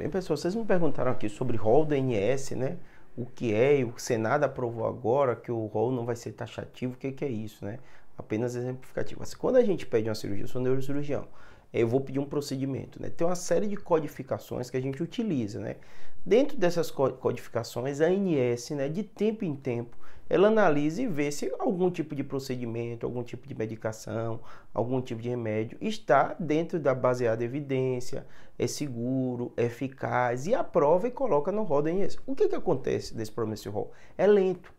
Bem, pessoal, vocês me perguntaram aqui sobre rol da INS, né? O que é e o Senado aprovou agora que o rol não vai ser taxativo, o que, que é isso, né? Apenas exemplificativo. Assim, quando a gente pede uma cirurgia, eu sou neurocirurgião, eu vou pedir um procedimento, né? Tem uma série de codificações que a gente utiliza, né? Dentro dessas codificações, a ANS, né, de tempo em tempo, ela analisa e vê se algum tipo de procedimento, algum tipo de medicação, algum tipo de remédio está dentro da baseada evidência, é seguro, é eficaz e aprova e coloca no roda em O que, que acontece desse Promise Roll? É lento.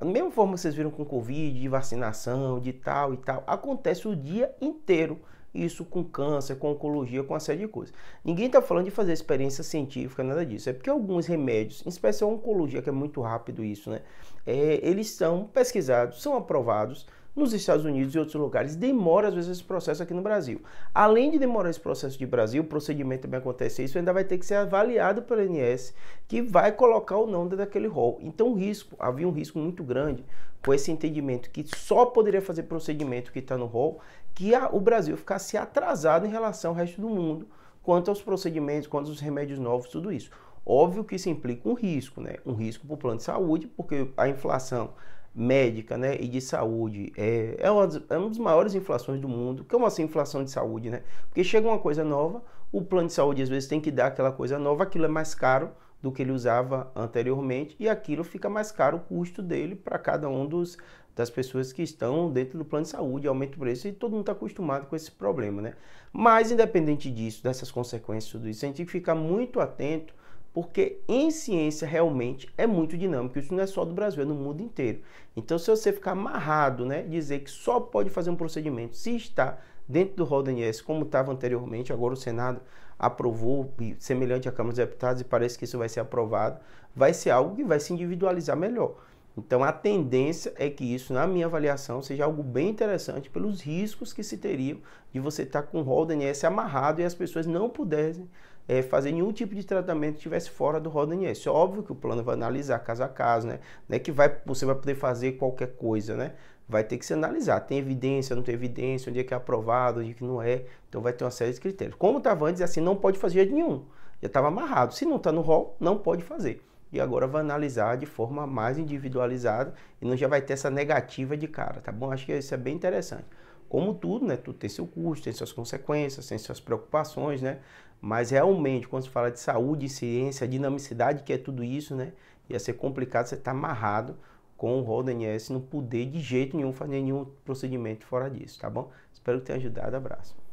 Da mesma forma que vocês viram com Covid, de vacinação, de tal e tal, acontece o dia inteiro. Isso com câncer, com oncologia, com uma série de coisas. Ninguém está falando de fazer experiência científica, nada disso. É porque alguns remédios, em especial a oncologia, que é muito rápido isso, né? É, eles são pesquisados, são aprovados, nos Estados Unidos e outros lugares. Demora, às vezes, esse processo aqui no Brasil. Além de demorar esse processo de Brasil, o procedimento também acontece isso, ainda vai ter que ser avaliado pelo INS, que vai colocar ou não daquele rol. Então, risco, havia um risco muito grande com esse entendimento que só poderia fazer procedimento que está no rol, que a, o Brasil ficasse atrasado em relação ao resto do mundo quanto aos procedimentos, quanto aos remédios novos, tudo isso. Óbvio que isso implica um risco, né? Um risco para o plano de saúde, porque a inflação médica né, e de saúde. É, é, uma, é uma das maiores inflações do mundo. Como assim inflação de saúde, né? Porque chega uma coisa nova, o plano de saúde às vezes tem que dar aquela coisa nova, aquilo é mais caro do que ele usava anteriormente e aquilo fica mais caro o custo dele para cada um dos das pessoas que estão dentro do plano de saúde, aumenta o preço e todo mundo está acostumado com esse problema, né? Mas independente disso, dessas consequências, tudo isso, a gente tem que ficar muito atento porque em ciência realmente é muito dinâmico, isso não é só do Brasil, é no mundo inteiro. Então, se você ficar amarrado, né, dizer que só pode fazer um procedimento se está dentro do rol do como estava anteriormente, agora o Senado aprovou, semelhante à Câmara dos Deputados, e parece que isso vai ser aprovado, vai ser algo que vai se individualizar melhor. Então a tendência é que isso, na minha avaliação, seja algo bem interessante pelos riscos que se teriam de você estar tá com o rol DNS amarrado e as pessoas não pudessem é, fazer nenhum tipo de tratamento que estivesse fora do rol DNS. É óbvio que o plano vai analisar caso a caso, né? Não é que vai, você vai poder fazer qualquer coisa, né? Vai ter que se analisar, tem evidência, não tem evidência, onde é que é aprovado, onde é que não é. Então vai ter uma série de critérios. Como estava antes, assim, não pode fazer de nenhum. Já estava amarrado. Se não está no rol, não pode fazer e agora vai analisar de forma mais individualizada e não já vai ter essa negativa de cara, tá bom? Acho que isso é bem interessante. Como tudo, né? Tudo tem seu custo, tem suas consequências, tem suas preocupações, né? Mas realmente, quando se fala de saúde, ciência, dinamicidade, que é tudo isso, né? Ia ser complicado você estar tá amarrado com o S, não poder de jeito nenhum fazer nenhum procedimento fora disso, tá bom? Espero que tenha ajudado. Abraço.